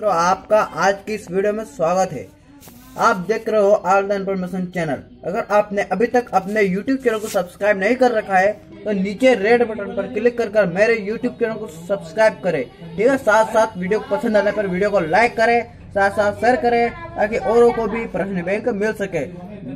मित्रों आपका आज की इस वीडियो में स्वागत है आप देख रहे हो आर द इन्फॉर्मेशन चैनल अगर आपने अभी तक अपने YouTube चैनल को सब्सक्राइब नहीं कर रखा है तो नीचे रेड बटन पर क्लिक कर कर मेरे YouTube चैनल को सब्सक्राइब करें ठीक है साथ साथ वीडियो पसंद आने पर वीडियो को लाइक करें साथ साथ शेयर करें ताकि औरों को भी प्रश्न बैंक मिल सके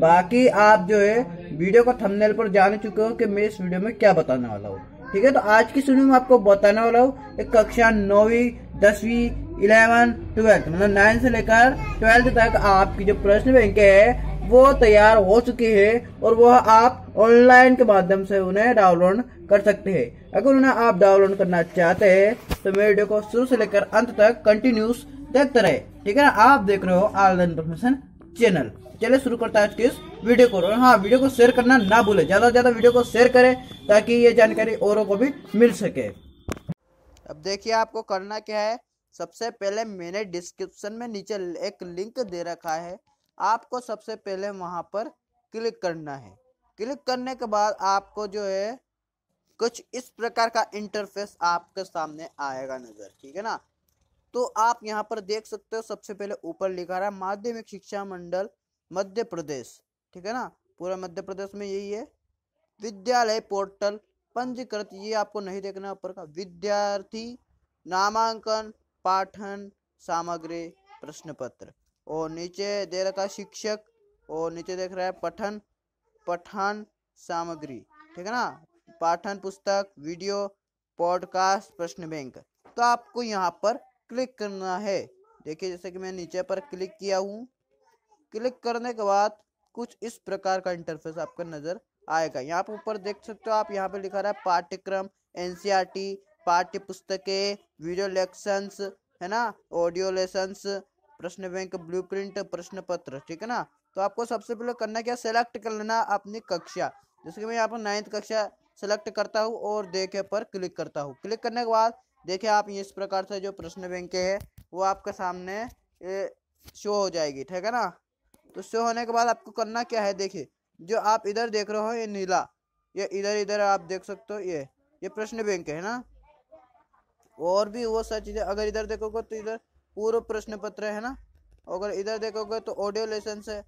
बाकी आप जो है वीडियो को थमनेल पर जान चुके हो की मैं इस वीडियो में क्या बताने वाला हूँ ठीक है तो आज की सुनियो में आपको बताने वाला हूँ कक्षा नौवीं दसवीं इलेवन ट्वेल्थ मतलब नाइन से लेकर ट्वेल्थ तक आपकी जो प्रश्न बैंक है वो तैयार हो चुकी है और वह आप ऑनलाइन के माध्यम से उन्हें डाउनलोड कर सकते हैं अगर उन्हें आप डाउनलोड करना चाहते हैं तो मेरे वीडियो को शुरू से लेकर अंत तक कंटिन्यूस देखते रहे ठीक है ना आप देख रहे हो ऑनलाइन इन्फॉर्मेशन चैनल चले शुरू करता है आज के इस वीडियो को और हाँ वीडियो को शेयर करना ना भूले ज्यादा से ज्यादा वीडियो को शेयर करें ताकि ये जानकारी औरों को भी मिल सके अब देखिए आपको करना क्या है सबसे पहले मैंने डिस्क्रिप्शन में नीचे एक लिंक दे रखा है आपको सबसे पहले वहाँ पर क्लिक करना है क्लिक करने के बाद आपको जो है कुछ इस प्रकार का इंटरफेस आपके सामने आएगा नज़र ठीक है ना तो आप यहाँ पर देख सकते हो सबसे पहले ऊपर लिखा रहा है माध्यमिक शिक्षा मंडल मध्य प्रदेश ठीक है ना पूरा मध्य प्रदेश में यही है विद्यालय पोर्टल पंजीकृत ये आपको नहीं देखना ऊपर का विद्यार्थी नामांकन पाठन सामग्री प्रश्न पत्र और नीचे दे रखा शिक्षक और नीचे देख रहा है पठन पठन सामग्री ठीक है ना पाठन पुस्तक वीडियो पॉडकास्ट प्रश्न बैंक तो आपको यहाँ पर क्लिक करना है देखिए जैसे कि मैं नीचे पर क्लिक किया हूँ क्लिक करने के बाद कुछ इस प्रकार का इंटरफेस आपका नज़र आएगा यहाँ पर ऊपर देख सकते हो आप यहाँ पे लिखा रहा है पाठ्यक्रम एनसीईआरटी e पाठ्य पुस्तकें वीडियो लेक्शंस है ना ऑडियो लेसन्स प्रश्न बैंक ब्लूप्रिंट प्रश्न पत्र ठीक है ना तो आपको सबसे पहले करना क्या सेलेक्ट कर लेना अपनी कक्षा जैसे कि मैं यहाँ पर नाइन्थ कक्षा सेलेक्ट करता हूँ और देखे पर क्लिक करता हूँ क्लिक करने के बाद देखे आप इस प्रकार से जो प्रश्न बैंक है वो आपके सामने शो हो जाएगी ठीक है ना तो शो होने के बाद आपको करना क्या है देखिए जो आप इधर देख रहे हो ये नीला ये इधर इधर आप देख सकते हो ये ये प्रश्न बैंक है ना और भी वो सारी चीज़ें अगर इधर देखोगे तो इधर पूर्व प्रश्न पत्र है ना अगर इधर देखोगे तो ऑडियो लेसन है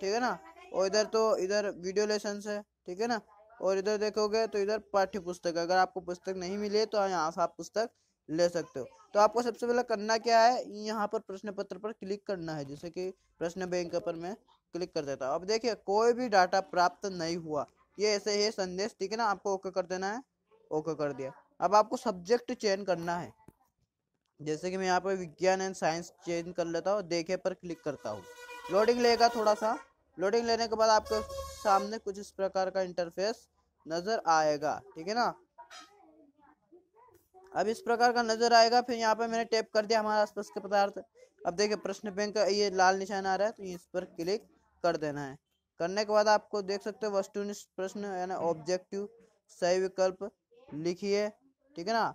ठीक है ना और इधर तो इधर वीडियो लेसन है ठीक है ना और इधर देखोगे तो इधर पाठ्य पुस्तक अगर आपको पुस्तक नहीं मिली तो यहाँ से आप पुस्तक ले सकते हो तो आपको सबसे पहले करना क्या है यहाँ पर प्रश्न पत्र पर क्लिक करना है जैसे कि प्रश्न बैंक पर मैं क्लिक कर देता अब देखिए कोई भी डाटा प्राप्त नहीं हुआ ये ऐसे ही संदेश ठीक है ना आपको ओके कर देना है ओके कर दिया अब आपको सब्जेक्ट चेंज करना है जैसे कि मैं यहाँ पे विज्ञान एंड साइंस चेंज कर लेता हूँ देखे पर क्लिक करता हूँ लोडिंग लेगा थोड़ा सा लोडिंग लेने के बाद आपके सामने कुछ इस प्रकार का इंटरफेस नजर आएगा ठीक है ना अब इस प्रकार का नजर आएगा फिर यहाँ पे मैंने टैप कर दिया हमारे आसपास के पदार्थ अब देखिए प्रश्न बैंक का ये लाल निशान आ रहा है तो इस पर क्लिक कर देना है करने के बाद आपको देख सकते हो वस्तुनिष्ठ प्रश्न यानी ऑब्जेक्टिव सही विकल्प लिखिए ठीक है ना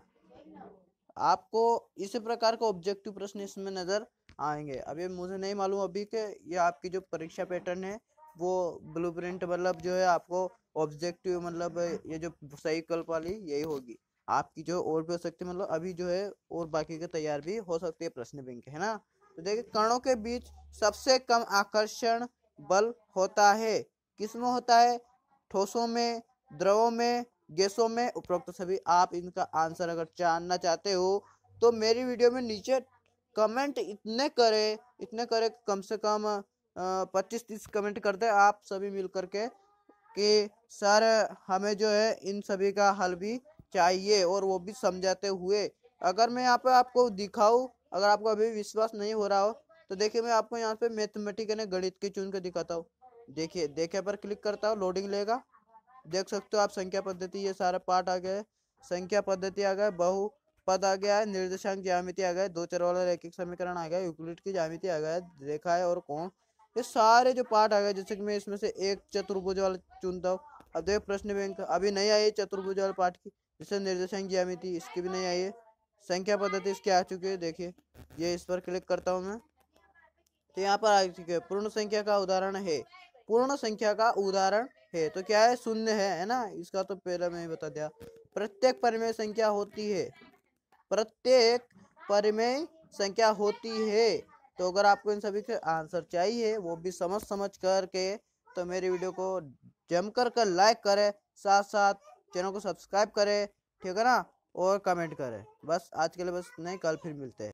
आपको इसी प्रकार के ऑब्जेक्टिव प्रश्न इसमें नजर आएंगे अभी मुझे नहीं मालूम अभी के ये आपकी जो परीक्षा पैटर्न है वो ब्लूप्रिंट मतलब जो है आपको ऑब्जेक्टिव मतलब ये जो सही कल्प वाली यही होगी आपकी जो और भी हो सकती है मतलब अभी जो है और बाकी के तैयार भी हो सकती है प्रश्न बैंक है ना तो देखिए कणों के बीच सबसे कम आकर्षण बल होता है किसमें होता है ठोसों में द्रवों में गैसों में उपरोक्त सभी आप इनका आंसर अगर जानना चाहते हो तो मेरी वीडियो में नीचे कमेंट इतने करे इतने करे कम से कम पच्चीस तीस कमेंट कर दे आप सभी मिल करके कि सर हमें जो है इन सभी का हल भी चाहिए और वो भी समझाते हुए अगर मैं यहाँ पे आपको दिखाऊँ अगर आपको अभी विश्वास नहीं हो रहा हो तो देखिए मैं आपको यहाँ पे मैथमेटिक ना गणित की चुन के दिखाता हूँ देखिए देखे पर क्लिक करता हूँ लोडिंग लेगा देख सकते हो आप संख्या पद्धति ये सारे पार्ट आ गया है संख्या पद्धति आ गया बहु पद आ गया है निर्देशांक ज्यामिति आ गया है दो चर वाला रैखिक समीकरण आ गया यूक्लिड की ज्यामिति आ गया है रेखा है और कौन ये सारे जो पार्ट आ गए जैसे कि मैं इसमें से एक चतुर्भुज वाला चुनता हूँ अब देख प्रश्न बैंक अभी नहीं आई है चतुर्भुज वाले पार्ट की जैसे निर्देशांक ज्यामिति इसकी भी नहीं आई है संख्या पद्धति इसकी आ चुकी है देखिए ये इस पर क्लिक करता हूँ मैं तो यहाँ पर पूर्ण संख्या का उदाहरण है पूर्ण संख्या का उदाहरण है तो क्या है शून्य है है ना इसका तो पहले मैं बता दिया प्रत्येक परिमेय संख्या होती है प्रत्येक परिमेय संख्या होती है तो अगर आपको इन सभी के आंसर चाहिए वो भी समझ समझ करके तो मेरे वीडियो को जमकर कर लाइक करें साथ साथ चैनल को सब्सक्राइब करें ठीक है ना और कमेंट करें बस आज के लिए बस नहीं कल फिर मिलते हैं